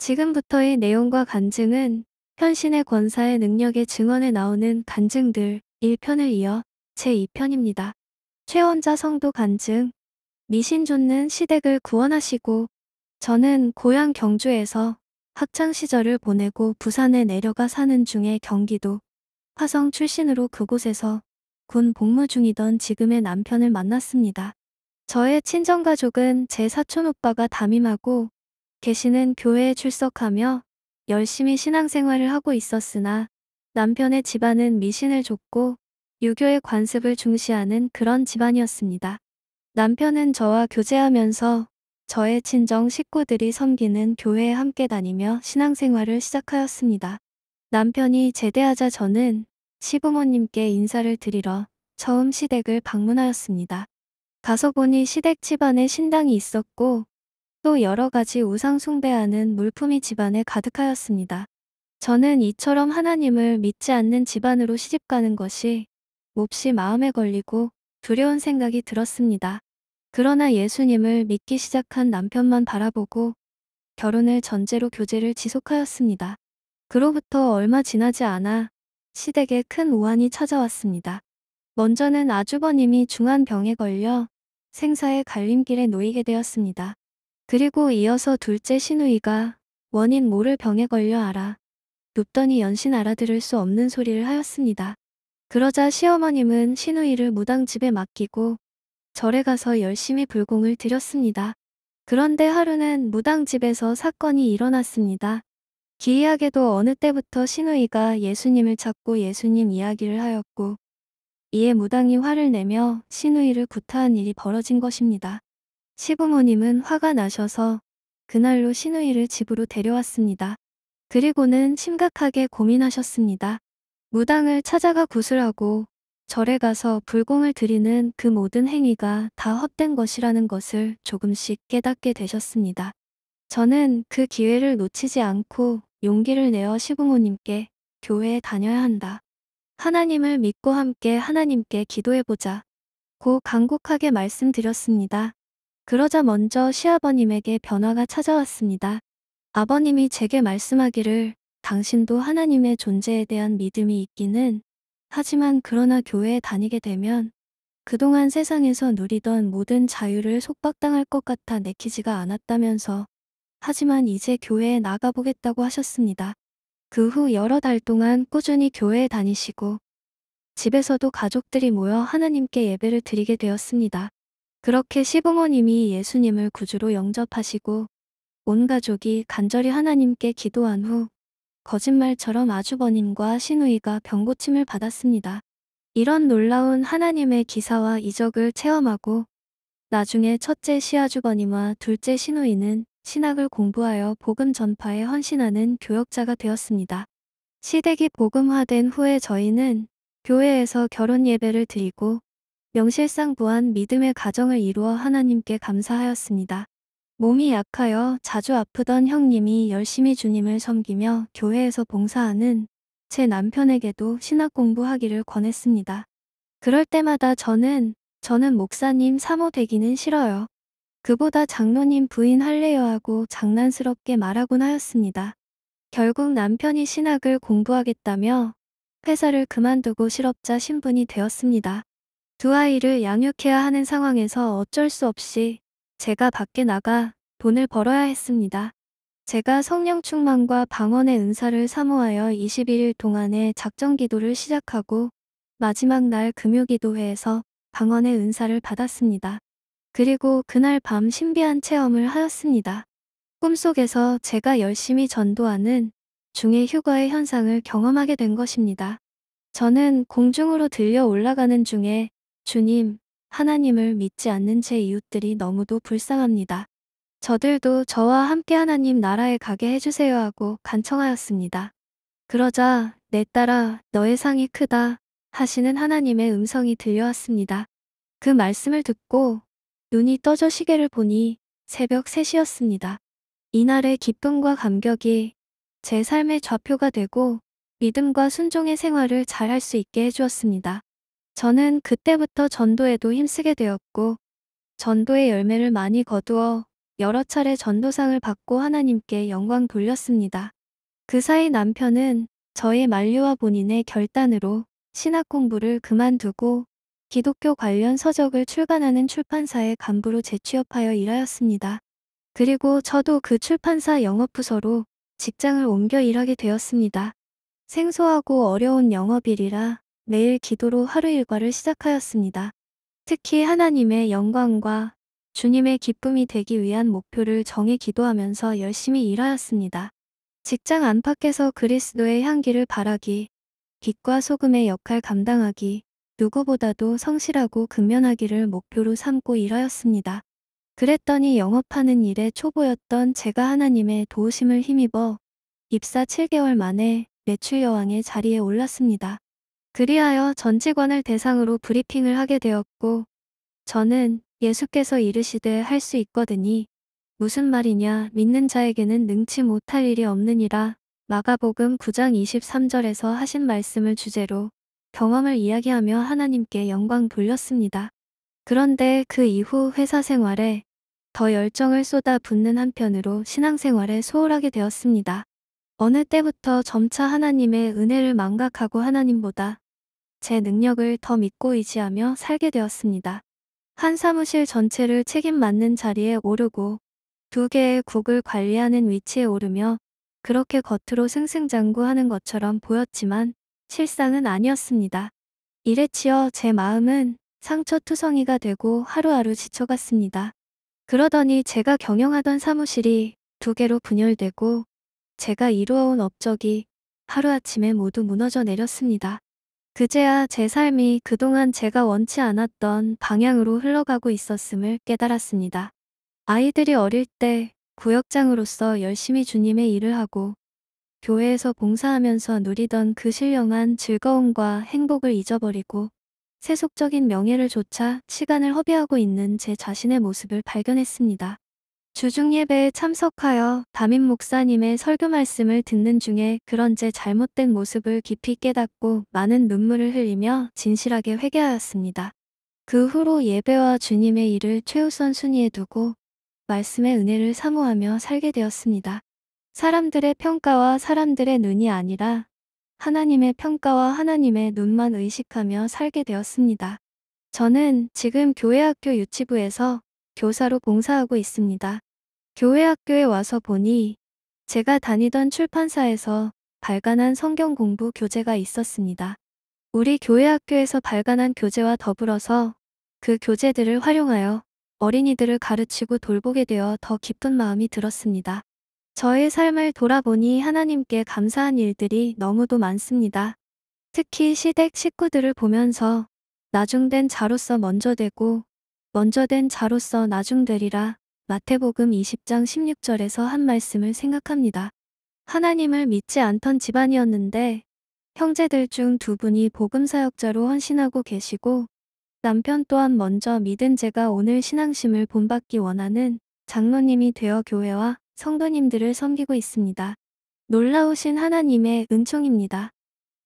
지금부터의 내용과 간증은 현신의 권사의 능력의 증언에 나오는 간증들 1편을 이어 제2편입니다. 최원자 성도 간증 미신 좇는 시댁을 구원하시고 저는 고향 경주에서 학창 시절을 보내고 부산에 내려가 사는 중에 경기도 화성 출신으로 그곳에서 군 복무 중이던 지금의 남편을 만났습니다. 저의 친정가족은 제 사촌 오빠가 담임하고 개신는 교회에 출석하며 열심히 신앙생활을 하고 있었으나 남편의 집안은 미신을 줬고 유교의 관습을 중시하는 그런 집안이었습니다. 남편은 저와 교제하면서 저의 친정 식구들이 섬기는 교회에 함께 다니며 신앙생활을 시작하였습니다. 남편이 제대하자 저는 시부모님께 인사를 드리러 처음 시댁을 방문하였습니다. 가서 보니 시댁 집안에 신당이 있었고 또 여러 가지 우상 숭배하는 물품이 집안에 가득하였습니다. 저는 이처럼 하나님을 믿지 않는 집안으로 시집가는 것이 몹시 마음에 걸리고 두려운 생각이 들었습니다. 그러나 예수님을 믿기 시작한 남편만 바라보고 결혼을 전제로 교제를 지속하였습니다. 그로부터 얼마 지나지 않아 시댁에 큰 우환이 찾아왔습니다. 먼저는 아주버님이 중한 병에 걸려 생사의 갈림길에 놓이게 되었습니다. 그리고 이어서 둘째 신우이가 원인 모를 병에 걸려 알아. 눕더니 연신 알아들을 수 없는 소리를 하였습니다. 그러자 시어머님은 신우이를 무당집에 맡기고 절에 가서 열심히 불공을 드렸습니다. 그런데 하루는 무당집에서 사건이 일어났습니다. 기이하게도 어느 때부터 신우이가 예수님을 찾고 예수님 이야기를 하였고 이에 무당이 화를 내며 신우이를 구타한 일이 벌어진 것입니다. 시부모님은 화가 나셔서 그날로 신우이를 집으로 데려왔습니다. 그리고는 심각하게 고민하셨습니다. 무당을 찾아가 구슬하고 절에 가서 불공을 드리는 그 모든 행위가 다 헛된 것이라는 것을 조금씩 깨닫게 되셨습니다. 저는 그 기회를 놓치지 않고 용기를 내어 시부모님께 교회에 다녀야 한다. 하나님을 믿고 함께 하나님께 기도해보자. 고 간곡하게 말씀드렸습니다. 그러자 먼저 시아버님에게 변화가 찾아왔습니다. 아버님이 제게 말씀하기를 당신도 하나님의 존재에 대한 믿음이 있기는 하지만 그러나 교회에 다니게 되면 그동안 세상에서 누리던 모든 자유를 속박당할 것 같아 내키지가 않았다면서 하지만 이제 교회에 나가보겠다고 하셨습니다. 그 후 여러 달 동안 꾸준히 교회에 다니시고 집에서도 가족들이 모여 하나님께 예배를 드리게 되었습니다. 그렇게 시부모님이 예수님을 구주로 영접하시고 온 가족이 간절히 하나님께 기도한 후 거짓말처럼 아주버님과 시누이가 병고침을 받았습니다. 이런 놀라운 하나님의 기사와 이적을 체험하고 나중에 첫째 시아주버님과 둘째 시누이는 신학을 공부하여 복음 전파에 헌신하는 교역자가 되었습니다. 시댁이 복음화된 후에 저희는 교회에서 결혼 예배를 드리고 명실상부한 믿음의 가정을 이루어 하나님께 감사하였습니다. 몸이 약하여 자주 아프던 형님이 열심히 주님을 섬기며 교회에서 봉사하는 제 남편에게도 신학 공부하기를 권했습니다. 그럴 때마다 저는 저는 목사님 사모 되기는 싫어요. 그보다 장로님 부인 할래요 하고 장난스럽게 말하곤 하였습니다. 결국 남편이 신학을 공부하겠다며 회사를 그만두고 실업자 신분이 되었습니다. 두 아이를 양육해야 하는 상황에서 어쩔 수 없이 제가 밖에 나가 돈을 벌어야 했습니다. 제가 성령 충만과 방언의 은사를 사모하여 21일 동안의 작정 기도를 시작하고 마지막 날 금요 기도회에서 방언의 은사를 받았습니다. 그리고 그날 밤 신비한 체험을 하였습니다. 꿈속에서 제가 열심히 전도하는 중의 휴거의 현상을 경험하게 된 것입니다. 저는 공중으로 들려 올라가는 중에 주님, 하나님을 믿지 않는 제 이웃들이 너무도 불쌍합니다. 저들도 저와 함께 하나님 나라에 가게 해주세요 하고 간청하였습니다. 그러자 내 딸아 너의 상이 크다 하시는 하나님의 음성이 들려왔습니다. 그 말씀을 듣고 눈이 떠져 시계를 보니 새벽 3시였습니다. 이날의 기쁨과 감격이 제 삶의 좌표가 되고 믿음과 순종의 생활을 잘할 수 있게 해주었습니다. 저는 그때부터 전도에도 힘쓰게 되었고 전도의 열매를 많이 거두어 여러 차례 전도상을 받고 하나님께 영광 돌렸습니다. 그 사이 남편은 저의 만류와 본인의 결단으로 신학 공부를 그만두고 기독교 관련 서적을 출간하는 출판사의 간부로 재취업하여 일하였습니다. 그리고 저도 그 출판사 영업부서로 직장을 옮겨 일하게 되었습니다. 생소하고 어려운 영업일이라 매일 기도로 하루 일과를 시작하였습니다. 특히 하나님의 영광과 주님의 기쁨이 되기 위한 목표를 정해 기도하면서 열심히 일하였습니다. 직장 안팎에서 그리스도의 향기를 바라기, 빛과 소금의 역할 감당하기, 누구보다도 성실하고 근면하기를 목표로 삼고 일하였습니다. 그랬더니 영업하는 일에 초보였던 제가 하나님의 도우심을 힘입어 입사 7개월 만에 매출 여왕의 자리에 올랐습니다. 그리하여 전 직원을 대상으로 브리핑을 하게 되었고 저는 예수께서 이르시되 할 수 있거든이 무슨 말이냐 믿는 자에게는 능치 못할 일이 없느니라 마가복음 9장 23절에서 하신 말씀을 주제로 경험을 이야기하며 하나님께 영광 돌렸습니다. 그런데 그 이후 회사 생활에 더 열정을 쏟아 붓는 한편으로 신앙생활에 소홀하게 되었습니다. 어느 때부터 점차 하나님의 은혜를 망각하고 하나님보다 제 능력을 더 믿고 의지하며 살게 되었습니다. 한 사무실 전체를 책임 맡는 자리에 오르고 두 개의 국을 관리하는 위치에 오르며 그렇게 겉으로 승승장구하는 것처럼 보였지만 실상은 아니었습니다. 이래치어제 마음은 상처투성이가 되고 하루하루 지쳐갔습니다. 그러더니 제가 경영하던 사무실이 두 개로 분열되고 제가 이루어온 업적이 하루아침에 모두 무너져 내렸습니다. 그제야 제 삶이 그동안 제가 원치 않았던 방향으로 흘러가고 있었음을 깨달았습니다. 아이들이 어릴 때 구역장으로서 열심히 주님의 일을 하고 교회에서 봉사하면서 누리던 그 신령한 즐거움과 행복을 잊어버리고 세속적인 명예를 조차 시간을 허비하고 있는 제 자신의 모습을 발견했습니다. 주중 예배에 참석하여 담임 목사님의 설교 말씀을 듣는 중에 그런 제 잘못된 모습을 깊이 깨닫고 많은 눈물을 흘리며 진실하게 회개하였습니다. 그 후로 예배와 주님의 일을 최우선 순위에 두고 말씀의 은혜를 사모하며 살게 되었습니다. 사람들의 평가와 사람들의 눈이 아니라 하나님의 평가와 하나님의 눈만 의식하며 살게 되었습니다. 저는 지금 교회학교 유치부에서 교사로 봉사하고 있습니다. 교회 학교에 와서 보니 제가 다니던 출판사에서 발간한 성경 공부 교재가 있었습니다. 우리 교회 학교에서 발간한 교재와 더불어서 그 교재들을 활용하여 어린이들을 가르치고 돌보게 되어 더 깊은 마음이 들었습니다. 저의 삶을 돌아보니 하나님께 감사한 일들이 너무도 많습니다. 특히 시댁 식구들을 보면서 나중된 자로서 먼저 되고 먼저 된 자로서 나중 되리라. 마태복음 20장 16절에서 한 말씀을 생각합니다. 하나님을 믿지 않던 집안이었는데 형제들 중 두 분이 복음 사역자로 헌신하고 계시고 남편 또한 먼저 믿은 제가 오늘 신앙심을 본받기 원하는 장로님이 되어 교회와 성도님들을 섬기고 있습니다. 놀라우신 하나님의 은총입니다.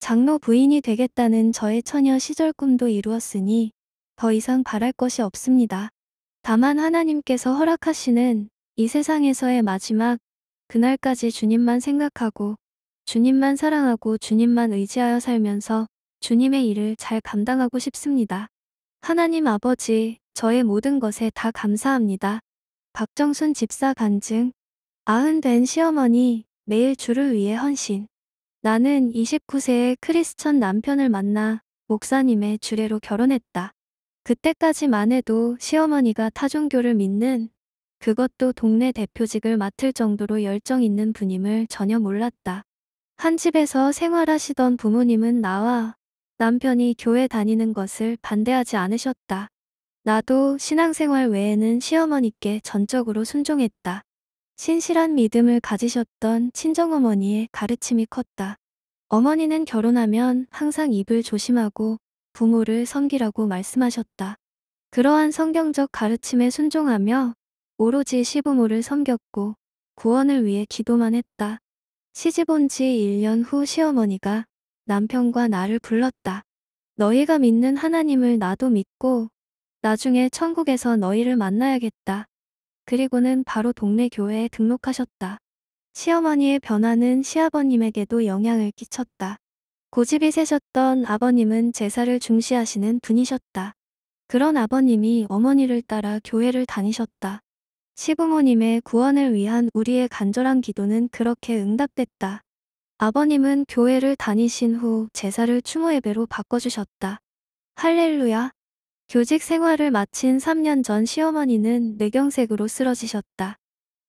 장로 부인이 되겠다는 저의 처녀 시절 꿈도 이루었으니 더 이상 바랄 것이 없습니다. 다만 하나님께서 허락하시는 이 세상에서의 마지막 그날까지 주님만 생각하고 주님만 사랑하고 주님만 의지하여 살면서 주님의 일을 잘 감당하고 싶습니다. 하나님 아버지, 저의 모든 것에 다 감사합니다. 박정순 집사 간증. 아흔 된 시어머니, 매일 주를 위해 헌신. 나는 29세의 크리스천 남편을 만나 목사님의 주례로 결혼했다. 그때까지만 해도 시어머니가 타종교를 믿는 그것도 동네 대표직을 맡을 정도로 열정 있는 분임을 전혀 몰랐다. 한 집에서 생활하시던 부모님은 나와 남편이 교회 다니는 것을 반대하지 않으셨다. 나도 신앙생활 외에는 시어머니께 전적으로 순종했다. 신실한 믿음을 가지셨던 친정어머니의 가르침이 컸다. 어머니는 결혼하면 항상 입을 조심하고 부모를 섬기라고 말씀하셨다. 그러한 성경적 가르침에 순종하며 오로지 시부모를 섬겼고 구원을 위해 기도만 했다. 시집 온지 1년 후 시어머니가 남편과 나를 불렀다. 너희가 믿는 하나님을 나도 믿고 나중에 천국에서 너희를 만나야겠다. 그리고는 바로 동네 교회에 등록하셨다. 시어머니의 변화는 시아버님에게도 영향을 끼쳤다. 고집이 세셨던 아버님은 제사를 중시하시는 분이셨다. 그런 아버님이 어머니를 따라 교회를 다니셨다. 시부모님의 구원을 위한 우리의 간절한 기도는 그렇게 응답됐다. 아버님은 교회를 다니신 후 제사를 추모 예배로 바꿔주셨다. 할렐루야. 교직 생활을 마친 3년 전 시어머니는 뇌경색으로 쓰러지셨다.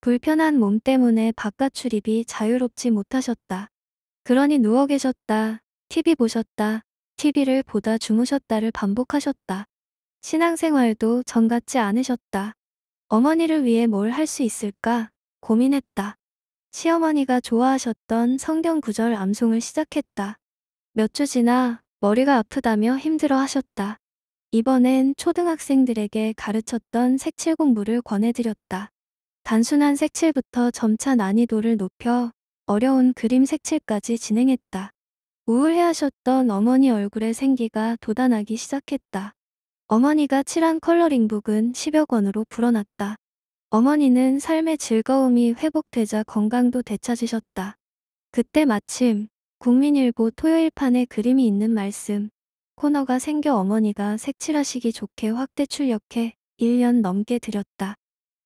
불편한 몸 때문에 바깥 출입이 자유롭지 못하셨다. 그러니 누워 계셨다. TV 보셨다, TV를 보다 주무셨다를 반복하셨다. 신앙생활도 전 같지 않으셨다. 어머니를 위해 뭘 할 수 있을까 고민했다. 시어머니가 좋아하셨던 성경 구절 암송을 시작했다. 몇 주 지나 머리가 아프다며 힘들어 하셨다. 이번엔 초등학생들에게 가르쳤던 색칠 공부를 권해드렸다. 단순한 색칠부터 점차 난이도를 높여 어려운 그림 색칠까지 진행했다. 우울해하셨던 어머니 얼굴에 생기가 돋아나기 시작했다. 어머니가 칠한 컬러링북은 1 0억원으로 불어났다. 어머니는 삶의 즐거움이 회복되자 건강도 되찾으셨다. 그때 마침 국민일보 토요일판에 그림이 있는 말씀 코너가 생겨 어머니가 색칠하시기 좋게 확대 출력해 1년 넘게 드렸다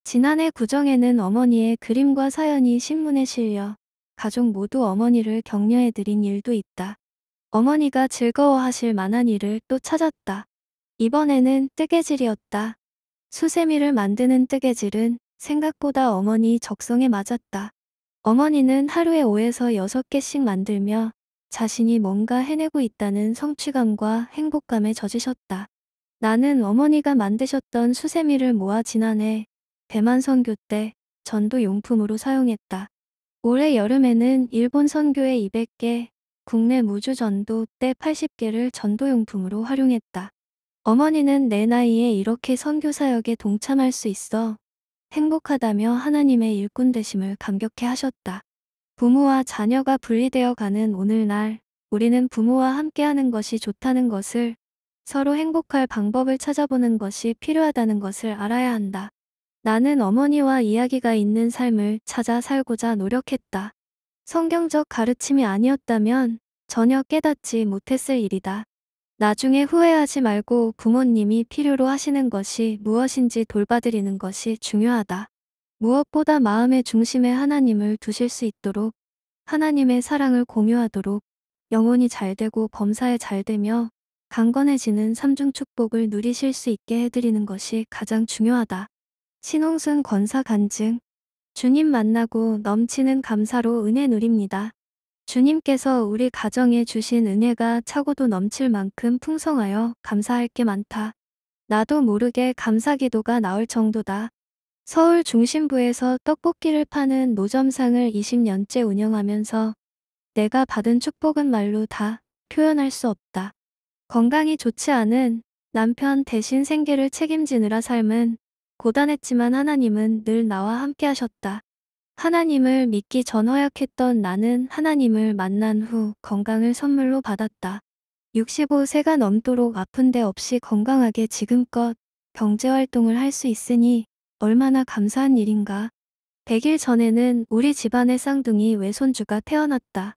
지난해 구정에는 어머니의 그림과 사연이 신문에 실려 가족 모두 어머니를 격려해드린 일도 있다. 어머니가 즐거워하실 만한 일을 또 찾았다. 이번에는 뜨개질이었다. 수세미를 만드는 뜨개질은 생각보다 어머니 적성에 맞았다. 어머니는 하루에 5에서 6개씩 만들며 자신이 뭔가 해내고 있다는 성취감과 행복감에 젖으셨다. 나는 어머니가 만드셨던 수세미를 모아 지난해 대만선교때 전도 용품으로 사용했다. 올해 여름에는 일본 선교회 200개, 국내 무주전도 때 80개를 전도용품으로 활용했다. 어머니는 내 나이에 이렇게 선교사역에 동참할 수 있어 행복하다며 하나님의 일꾼 되심을 감격해 하셨다. 부모와 자녀가 분리되어 가는 오늘날 우리는 부모와 함께하는 것이 좋다는 것을 서로 행복할 방법을 찾아보는 것이 필요하다는 것을 알아야 한다. 나는 어머니와 이야기가 있는 삶을 찾아 살고자 노력했다. 성경적 가르침이 아니었다면 전혀 깨닫지 못했을 일이다. 나중에 후회하지 말고 부모님이 필요로 하시는 것이 무엇인지 돌봐드리는 것이 중요하다. 무엇보다 마음의 중심에 하나님을 두실 수 있도록 하나님의 사랑을 공유하도록 영혼이 잘 되고 범사에 잘 되며 강건해지는 삼중 축복을 누리실 수 있게 해드리는 것이 가장 중요하다. 신홍순 권사 간증. 주님 만나고 넘치는 감사로 은혜 누립니다. 주님께서 우리 가정에 주신 은혜가 차고도 넘칠 만큼 풍성하여 감사할 게 많다. 나도 모르게 감사 기도가 나올 정도다. 서울 중심부에서 떡볶이를 파는 노점상을 20년째 운영하면서 내가 받은 축복은 말로 다 표현할 수 없다. 건강이 좋지 않은 남편 대신 생계를 책임지느라 삶은 고단했지만 하나님은 늘 나와 함께 하셨다. 하나님을 믿기 전 허약했던 나는 하나님을 만난 후 건강을 선물로 받았다. 65세가 넘도록 아픈 데 없이 건강하게 지금껏 경제활동을 할 수 있으니 얼마나 감사한 일인가. 100일 전에는 우리 집안의 쌍둥이 외손주가 태어났다.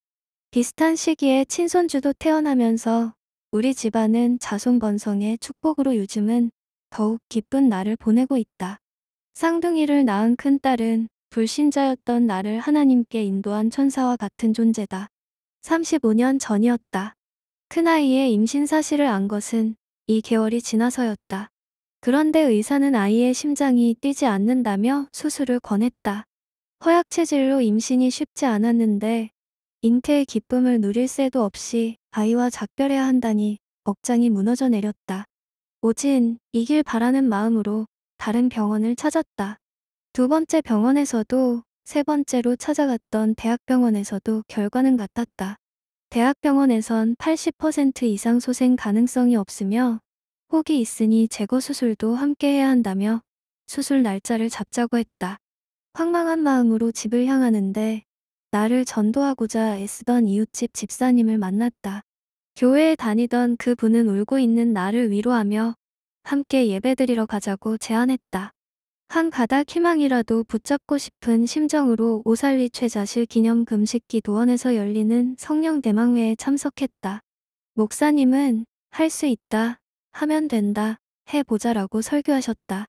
비슷한 시기에 친손주도 태어나면서 우리 집안은 자손 번성의 축복으로 요즘은 더욱 기쁜 날을 보내고 있다. 쌍둥이를 낳은 큰딸은 불신자였던 나를 하나님께 인도한 천사와 같은 존재다. 35년 전이었다. 큰아이의 임신 사실을 안 것은 2개월이 지나서였다. 그런데 의사는 아이의 심장이 뛰지 않는다며 수술을 권했다. 허약 체질로 임신이 쉽지 않았는데 잉태의 기쁨을 누릴 새도 없이 아이와 작별해야 한다니 억장이 무너져 내렸다. 오진, 이길 바라는 마음으로 다른 병원을 찾았다. 두 번째 병원에서도 세 번째로 찾아갔던 대학병원에서도 결과는 같았다. 대학병원에선 80% 이상 소생 가능성이 없으며 혹이 있으니 제거 수술도 함께 해야 한다며 수술 날짜를 잡자고 했다. 황망한 마음으로 집을 향하는데 나를 전도하고자 애쓰던 이웃집 집사님을 만났다. 교회에 다니던 그 분은 울고 있는 나를 위로하며 함께 예배드리러 가자고 제안했다. 한 가닥 희망이라도 붙잡고 싶은 심정으로 오살리 최자실 기념 금식기 도원에서 열리는 성령 대망회에 참석했다. 목사님은 할 수 있다, 하면 된다, 해보자라고 설교하셨다.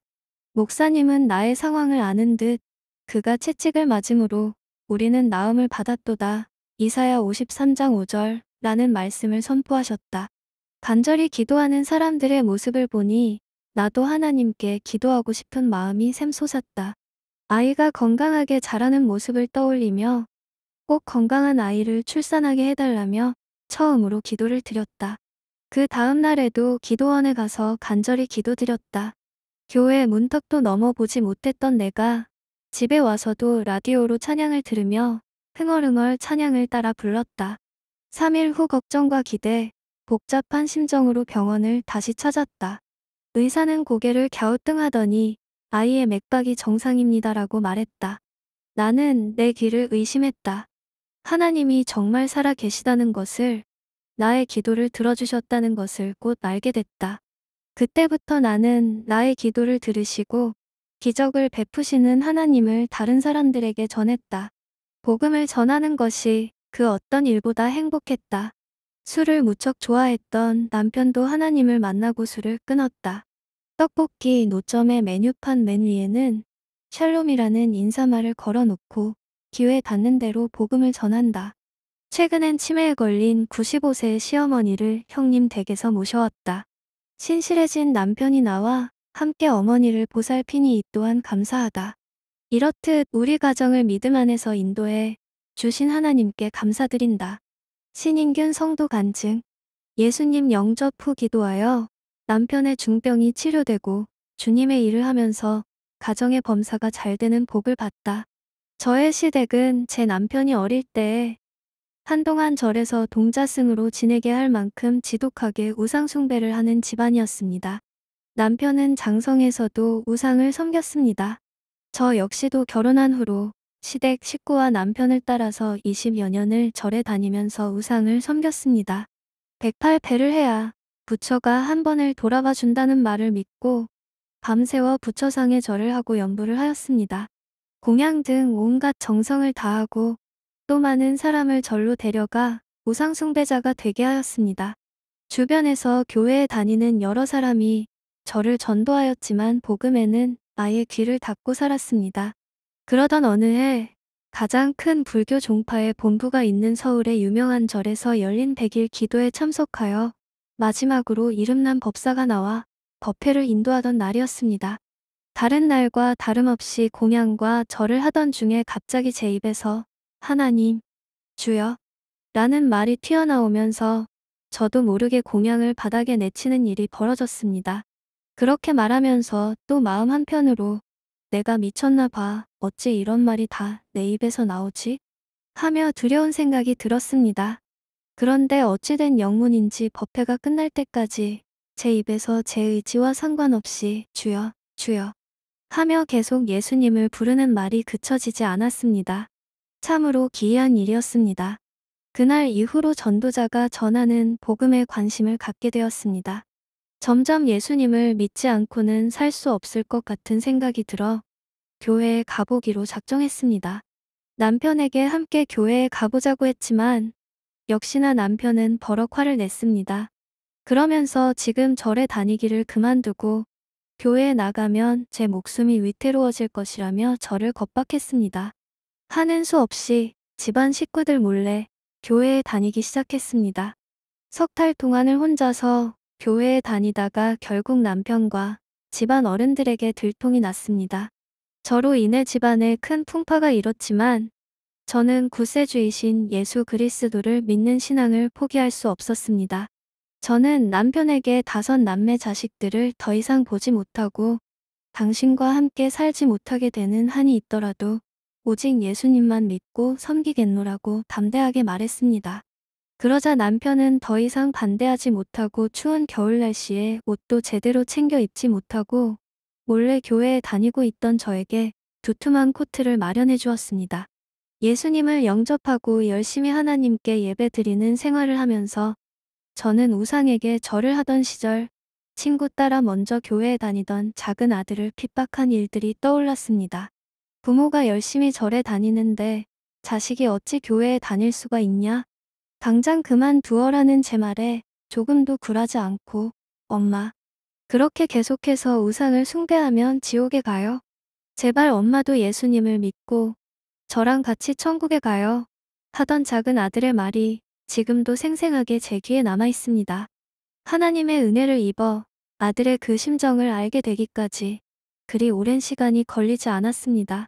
목사님은 나의 상황을 아는 듯 그가 채찍을 맞으므로 우리는 나음을 받았도다. 이사야 53장 5절 라는 말씀을 선포하셨다. 간절히 기도하는 사람들의 모습을 보니 나도 하나님께 기도하고 싶은 마음이 샘솟았다. 아이가 건강하게 자라는 모습을 떠올리며 꼭 건강한 아이를 출산하게 해달라며 처음으로 기도를 드렸다. 그 다음 날에도 기도원에 가서 간절히 기도드렸다. 교회 문턱도 넘어보지 못했던 내가 집에 와서도 라디오로 찬양을 들으며 흥얼흥얼 찬양을 따라 불렀다. 3일 후 걱정과 기대, 복잡한 심정으로 병원을 다시 찾았다. 의사는 고개를 갸우뚱하더니 아이의 맥박이 정상입니다라고 말했다. 나는 내 귀를 의심했다. 하나님이 정말 살아 계시다는 것을 나의 기도를 들어주셨다는 것을 곧 알게 됐다. 그때부터 나는 나의 기도를 들으시고 기적을 베푸시는 하나님을 다른 사람들에게 전했다. 복음을 전하는 것이 그 어떤 일보다 행복했다. 술을 무척 좋아했던 남편도 하나님을 만나고 술을 끊었다. 떡볶이 노점의 메뉴판 맨 위에는 샬롬이라는 인사말을 걸어놓고 기회 닿는 대로 복음을 전한다. 최근엔 치매에 걸린 95세의 시어머니를 형님 댁에서 모셔왔다. 신실해진 남편이 나와 함께 어머니를 보살피니 이 또한 감사하다. 이렇듯 우리 가정을 믿음 안에서 인도해 주신 하나님께 감사드린다. 신인균 성도 간증 예수님 영접 후 기도하여 남편의 중병이 치료되고 주님의 일을 하면서 가정의 범사가 잘 되는 복을 받다. 저의 시댁은 제 남편이 어릴 때에 한동안 절에서 동자승으로 지내게 할 만큼 지독하게 우상숭배를 하는 집안이었습니다. 남편은 장성에서도 우상을 섬겼습니다. 저 역시도 결혼한 후로 시댁 식구와 남편을 따라서 20여 년을 절에 다니면서 우상을 섬겼습니다. 108배를 해야 부처가 한 번을 돌아봐 준다는 말을 믿고 밤새워 부처상에 절을 하고 연부를 하였습니다. 공양 등 온갖 정성을 다하고 또 많은 사람을 절로 데려가 우상숭배자가 되게 하였습니다. 주변에서 교회에 다니는 여러 사람이 저를 전도하였지만 복음에는 아예 귀를 닫고 살았습니다. 그러던 어느 해 가장 큰 불교 종파의 본부가 있는 서울의 유명한 절에서 열린 백일 기도에 참석하여 마지막으로 이름난 법사가 나와 법회를 인도하던 날이었습니다. 다른 날과 다름없이 공양과 절을 하던 중에 갑자기 제 입에서 하나님, 주여 라는 말이 튀어나오면서 저도 모르게 공양을 바닥에 내치는 일이 벌어졌습니다. 그렇게 말하면서 또 마음 한편으로 내가 미쳤나 봐. 어찌 이런 말이 다 내 입에서 나오지? 하며 두려운 생각이 들었습니다. 그런데 어찌된 영문인지 법회가 끝날 때까지 제 입에서 제 의지와 상관없이 주여, 주여 하며 계속 예수님을 부르는 말이 그쳐지지 않았습니다. 참으로 기이한 일이었습니다. 그날 이후로 전도자가 전하는 복음에 관심을 갖게 되었습니다. 점점 예수님을 믿지 않고는 살 수 없을 것 같은 생각이 들어 교회에 가보기로 작정했습니다. 남편에게 함께 교회에 가보자고 했지만 역시나 남편은 버럭 화를 냈습니다. 그러면서 지금 절에 다니기를 그만두고 교회에 나가면 제 목숨이 위태로워질 것이라며 저를 겁박했습니다. 하는 수 없이 집안 식구들 몰래 교회에 다니기 시작했습니다. 석 달 동안을 혼자서 교회에 다니다가 결국 남편과 집안 어른들에게 들통이 났습니다. 저로 인해 집안에 큰 풍파가 일었지만 저는 구세주이신 예수 그리스도를 믿는 신앙을 포기할 수 없었습니다. 저는 남편에게 다섯 남매 자식들을 더 이상 보지 못하고 당신과 함께 살지 못하게 되는 한이 있더라도 오직 예수님만 믿고 섬기겠노라고 담대하게 말했습니다. 그러자 남편은 더 이상 반대하지 못하고 추운 겨울 날씨에 옷도 제대로 챙겨 입지 못하고 몰래 교회에 다니고 있던 저에게 두툼한 코트를 마련해 주었습니다. 예수님을 영접하고 열심히 하나님께 예배 드리는 생활을 하면서 저는 우상에게 절을 하던 시절 친구 따라 먼저 교회에 다니던 작은 아들을 핍박한 일들이 떠올랐습니다. 부모가 열심히 절에 다니는데 자식이 어찌 교회에 다닐 수가 있냐? 당장 그만두어라는 제 말에 조금도 굴하지 않고 엄마 그렇게 계속해서 우상을 숭배하면 지옥에 가요. 제발 엄마도 예수님을 믿고 저랑 같이 천국에 가요. 하던 작은 아들의 말이 지금도 생생하게 제 귀에 남아 있습니다. 하나님의 은혜를 입어 아들의 그 심정을 알게 되기까지 그리 오랜 시간이 걸리지 않았습니다.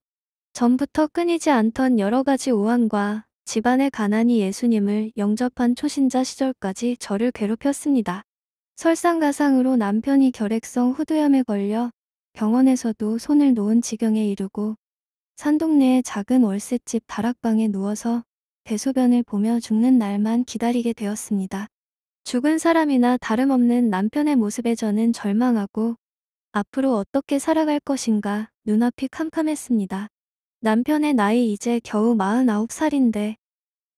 전부터 끊이지 않던 여러 가지 우환과 집안의 가난이 예수님을 영접한 초신자 시절까지 저를 괴롭혔습니다. 설상가상으로 남편이 결핵성 후두염에 걸려 병원에서도 손을 놓은 지경에 이르고 산동네의 작은 월세집 다락방에 누워서 대소변을 보며 죽는 날만 기다리게 되었습니다. 죽은 사람이나 다름없는 남편의 모습에 저는 절망하고 앞으로 어떻게 살아갈 것인가 눈앞이 캄캄했습니다. 남편의 나이 이제 겨우 49살인데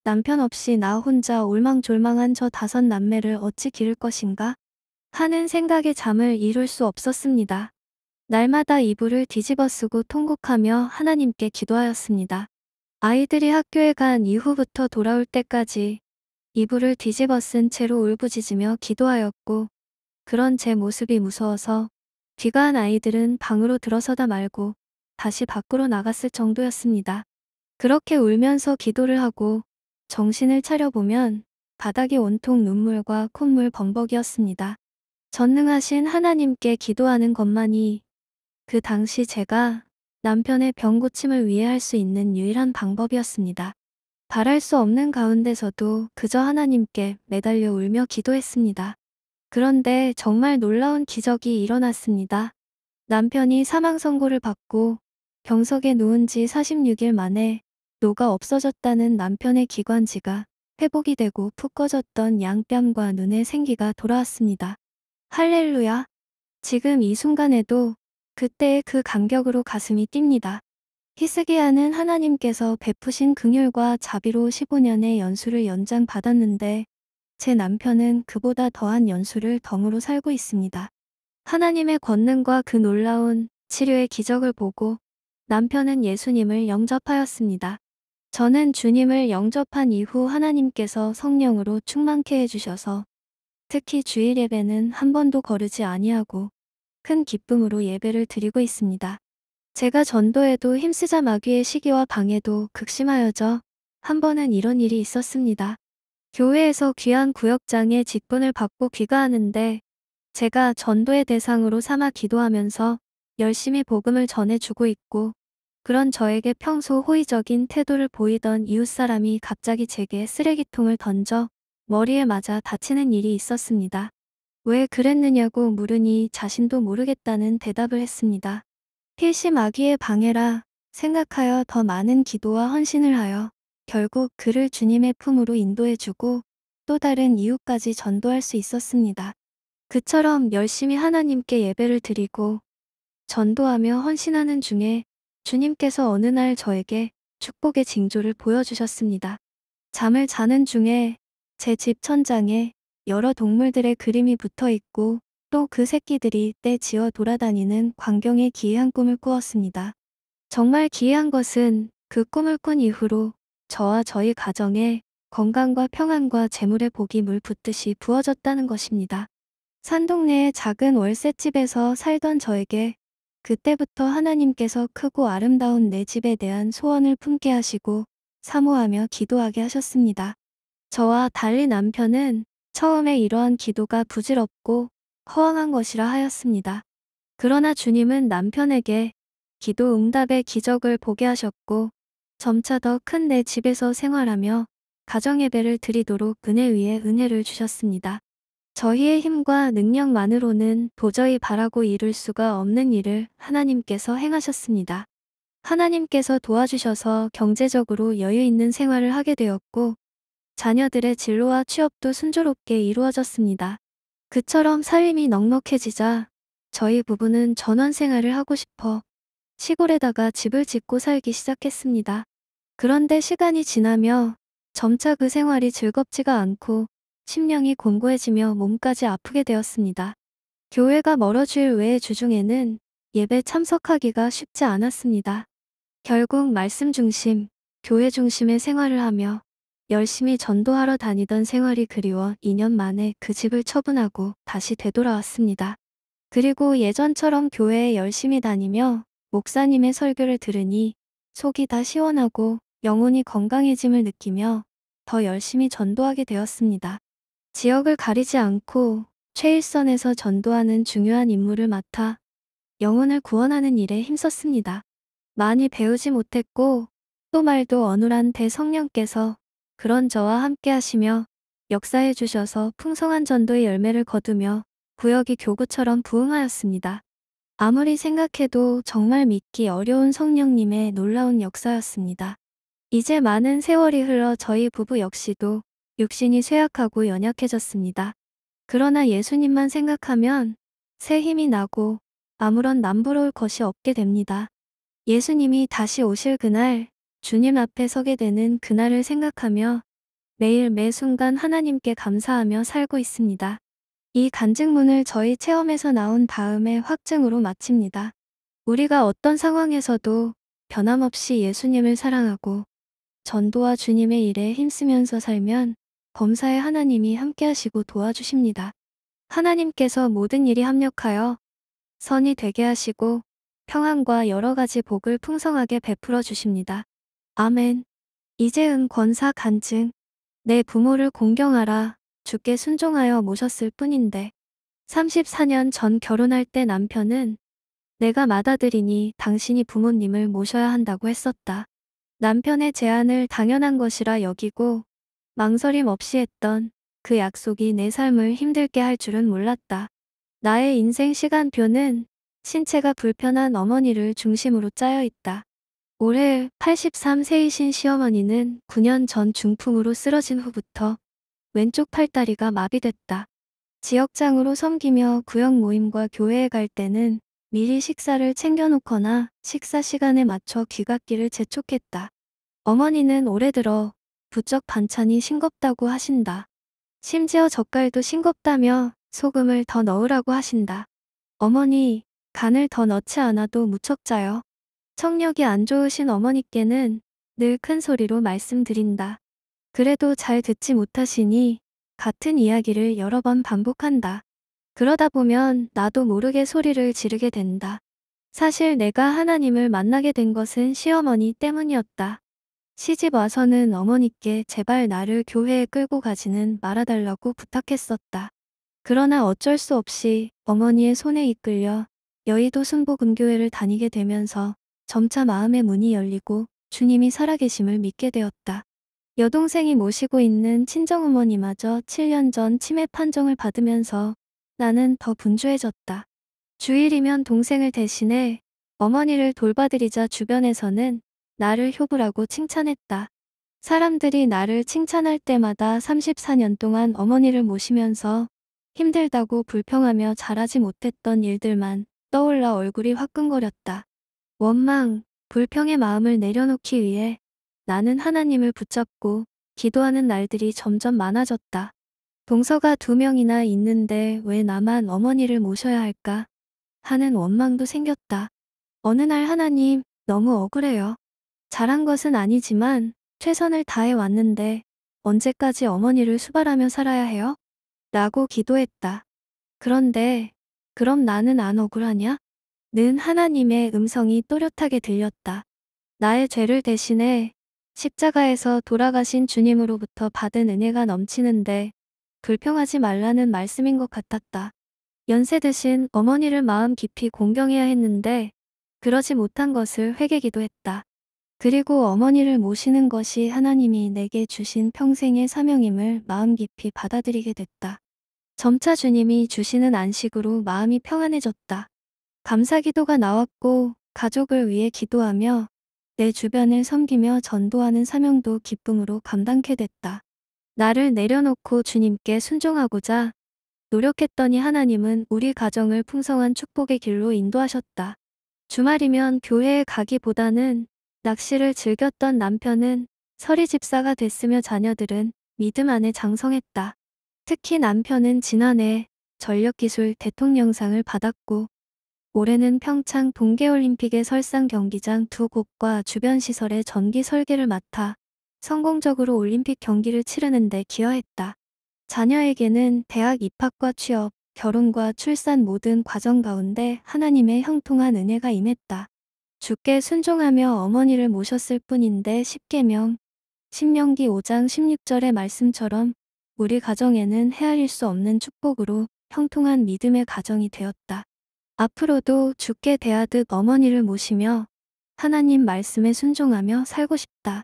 남편 없이 나 혼자 올망졸망한 저 다섯 남매를 어찌 기를 것인가 하는 생각에 잠을 이룰 수 없었습니다. 날마다 이불을 뒤집어 쓰고 통곡하며 하나님께 기도하였습니다. 아이들이 학교에 간 이후부터 돌아올 때까지 이불을 뒤집어 쓴 채로 울부짖으며 기도하였고 그런 제 모습이 무서워서 귀가한 아이들은 방으로 들어서다 말고 다시 밖으로 나갔을 정도였습니다. 그렇게 울면서 기도를 하고 정신을 차려보면 바닥이 온통 눈물과 콧물 범벅이었습니다. 전능하신 하나님께 기도하는 것만이 그 당시 제가 남편의 병 고침을 위해 할 수 있는 유일한 방법이었습니다. 바랄 수 없는 가운데서도 그저 하나님께 매달려 울며 기도했습니다. 그런데 정말 놀라운 기적이 일어났습니다. 남편이 사망 선고를 받고 병석에 누운 지 46일 만에 노가 없어졌다는 남편의 기관지가 회복이 되고 푹 꺼졌던 양뺨과 눈의 생기가 돌아왔습니다. 할렐루야! 지금 이 순간에도 그때의 그 감격으로 가슴이 뜁니다. 히스기야는 하나님께서 베푸신 긍휼과 자비로 15년의 연수를 연장받았는데 제 남편은 그보다 더한 연수를 덤으로 살고 있습니다. 하나님의 권능과 그 놀라운 치료의 기적을 보고 남편은 예수님을 영접하였습니다. 저는 주님을 영접한 이후 하나님께서 성령으로 충만케 해주셔서 특히 주일 예배는 한 번도 거르지 아니하고 큰 기쁨으로 예배를 드리고 있습니다. 제가 전도에도 힘쓰자 마귀의 시기와 방해도 극심하여져 한 번은 이런 일이 있었습니다. 교회에서 귀한 구역장의 직분을 받고 귀가하는데 제가 전도의 대상으로 삼아 기도하면서 열심히 복음을 전해주고 있고 그런 저에게 평소 호의적인 태도를 보이던 이웃사람이 갑자기 제게 쓰레기통을 던져 머리에 맞아 다치는 일이 있었습니다. 왜 그랬느냐고 물으니 자신도 모르겠다는 대답을 했습니다. 필시 마귀의 방해라 생각하여 더 많은 기도와 헌신을 하여 결국 그를 주님의 품으로 인도해주고 또 다른 이웃까지 전도할 수 있었습니다. 그처럼 열심히 하나님께 예배를 드리고 전도하며 헌신하는 중에 주님께서 어느 날 저에게 축복의 징조를 보여주셨습니다. 잠을 자는 중에 제 집 천장에 여러 동물들의 그림이 붙어 있고 또 그 새끼들이 때 지어 돌아다니는 광경에 기이한 꿈을 꾸었습니다. 정말 기이한 것은 그 꿈을 꾼 이후로 저와 저희 가정에 건강과 평안과 재물의 복이 물 붓듯이 부어졌다는 것입니다. 산동네의 작은 월세집에서 살던 저에게 그때부터 하나님께서 크고 아름다운 내 집에 대한 소원을 품게 하시고 사모하며 기도하게 하셨습니다. 저와 달리 남편은 처음에 이러한 기도가 부질없고 허황한 것이라 하였습니다. 그러나 주님은 남편에게 기도 응답의 기적을 보게 하셨고 점차 더 큰 내 집에서 생활하며 가정예배를 드리도록 은혜 위에 은혜를 주셨습니다. 저희의 힘과 능력만으로는 도저히 바라고 이룰 수가 없는 일을 하나님께서 행하셨습니다. 하나님께서 도와주셔서 경제적으로 여유 있는 생활을 하게 되었고 자녀들의 진로와 취업도 순조롭게 이루어졌습니다. 그처럼 삶이 넉넉해지자 저희 부부는 전원 생활을 하고 싶어 시골에다가 집을 짓고 살기 시작했습니다. 그런데 시간이 지나며 점차 그 생활이 즐겁지가 않고 심령이 곤고해지며 몸까지 아프게 되었습니다. 교회가 멀어질 외의 주중에는 예배 참석하기가 쉽지 않았습니다. 결국 말씀 중심, 교회 중심의 생활을 하며 열심히 전도하러 다니던 생활이 그리워 2년 만에 그 집을 처분하고 다시 되돌아왔습니다. 그리고 예전처럼 교회에 열심히 다니며 목사님의 설교를 들으니 속이 다 시원하고 영혼이 건강해짐을 느끼며 더 열심히 전도하게 되었습니다. 지역을 가리지 않고 최일선에서 전도하는 중요한 임무를 맡아 영혼을 구원하는 일에 힘썼습니다. 많이 배우지 못했고 또 말도 어눌한 대성령께서 그런 저와 함께 하시며 역사해 주셔서 풍성한 전도의 열매를 거두며 구역이 교구처럼 부흥하였습니다. 아무리 생각해도 정말 믿기 어려운 성령님의 놀라운 역사였습니다. 이제 많은 세월이 흘러 저희 부부 역시도 육신이 쇠약하고 연약해졌습니다. 그러나 예수님만 생각하면 새 힘이 나고 아무런 남부러울 것이 없게 됩니다. 예수님이 다시 오실 그날, 주님 앞에 서게 되는 그날을 생각하며 매일 매 순간 하나님께 감사하며 살고 있습니다. 이 간증문을 저희 체험에서 나온 다음에 확증으로 마칩니다. 우리가 어떤 상황에서도 변함없이 예수님을 사랑하고 전도와 주님의 일에 힘쓰면서 살면 범사에 하나님이 함께하시고 도와주십니다. 하나님께서 모든 일이 합력하여 선이 되게 하시고 평안과 여러 가지 복을 풍성하게 베풀어 주십니다. 아멘. 이제은 권사 간증. 내 부모를 공경하라. 주께 순종하여 모셨을 뿐인데. 34년 전 결혼할 때 남편은 내가 맏아들이니 당신이 부모님을 모셔야 한다고 했었다. 남편의 제안을 당연한 것이라 여기고 망설임 없이 했던 그 약속이 내 삶을 힘들게 할 줄은 몰랐다. 나의 인생 시간표는 신체가 불편한 어머니를 중심으로 짜여 있다. 올해 83세이신 시어머니는 9년 전 중풍으로 쓰러진 후부터 왼쪽 팔다리가 마비됐다. 지역장으로 섬기며 구역 모임과 교회에 갈 때는 미리 식사를 챙겨놓거나 식사 시간에 맞춰 귀갓길을 재촉했다. 어머니는 올해 들어 부쩍 반찬이 싱겁다고 하신다. 심지어 젓갈도 싱겁다며 소금을 더 넣으라고 하신다. 어머니, 간을 더 넣지 않아도 무척 짜요. 청력이 안 좋으신 어머니께는 늘 큰 소리로 말씀드린다. 그래도 잘 듣지 못하시니 같은 이야기를 여러 번 반복한다. 그러다 보면 나도 모르게 소리를 지르게 된다. 사실 내가 하나님을 만나게 된 것은 시어머니 때문이었다. 시집 와서는 어머니께 제발 나를 교회에 끌고 가지는 말아달라고 부탁했었다. 그러나 어쩔 수 없이 어머니의 손에 이끌려 여의도 순복음교회를 다니게 되면서 점차 마음의 문이 열리고 주님이 살아계심을 믿게 되었다. 여동생이 모시고 있는 친정어머니마저 7년 전 치매 판정을 받으면서 나는 더 분주해졌다. 주일이면 동생을 대신해 어머니를 돌봐드리자 주변에서는 나를 효부라고 칭찬했다. 사람들이 나를 칭찬할 때마다 34년 동안 어머니를 모시면서 힘들다고 불평하며 잘하지 못했던 일들만 떠올라 얼굴이 화끈거렸다. 원망, 불평의 마음을 내려놓기 위해 나는 하나님을 붙잡고 기도하는 날들이 점점 많아졌다. 동서가 두 명이나 있는데 왜 나만 어머니를 모셔야 할까 하는 원망도 생겼다. 어느 날 하나님, 너무 억울해요. 잘한 것은 아니지만 최선을 다해 왔는데 언제까지 어머니를 수발하며 살아야 해요? 라고 기도했다. 그런데 그럼 나는 안 억울하냐? 는 하나님의 음성이 또렷하게 들렸다. 나의 죄를 대신해 십자가에서 돌아가신 주님으로부터 받은 은혜가 넘치는데 불평하지 말라는 말씀인 것 같았다. 연세 대신 어머니를 마음 깊이 공경해야 했는데 그러지 못한 것을 회개기도 했다. 그리고 어머니를 모시는 것이 하나님이 내게 주신 평생의 사명임을 마음 깊이 받아들이게 됐다. 점차 주님이 주시는 안식으로 마음이 평안해졌다. 감사 기도가 나왔고 가족을 위해 기도하며 내 주변을 섬기며 전도하는 사명도 기쁨으로 감당케 됐다. 나를 내려놓고 주님께 순종하고자 노력했더니 하나님은 우리 가정을 풍성한 축복의 길로 인도하셨다. 주말이면 교회에 가기보다는 낚시를 즐겼던 남편은 서리 집사가 됐으며 자녀들은 믿음 안에 장성했다. 특히 남편은 지난해 전력기술 대통령상을 받았고 올해는 평창 동계올림픽의 설상 경기장 두 곳과 주변 시설의 전기 설계를 맡아 성공적으로 올림픽 경기를 치르는 데 기여했다. 자녀에게는 대학 입학과 취업, 결혼과 출산 모든 과정 가운데 하나님의 형통한 은혜가 임했다. 죽게 순종하며 어머니를 모셨을 뿐인데 10계명, 신명기 5장 16절의 말씀처럼 우리 가정에는 헤아릴 수 없는 축복으로 형통한 믿음의 가정이 되었다. 앞으로도 주께 대하듯 어머니를 모시며 하나님 말씀에 순종하며 살고 싶다.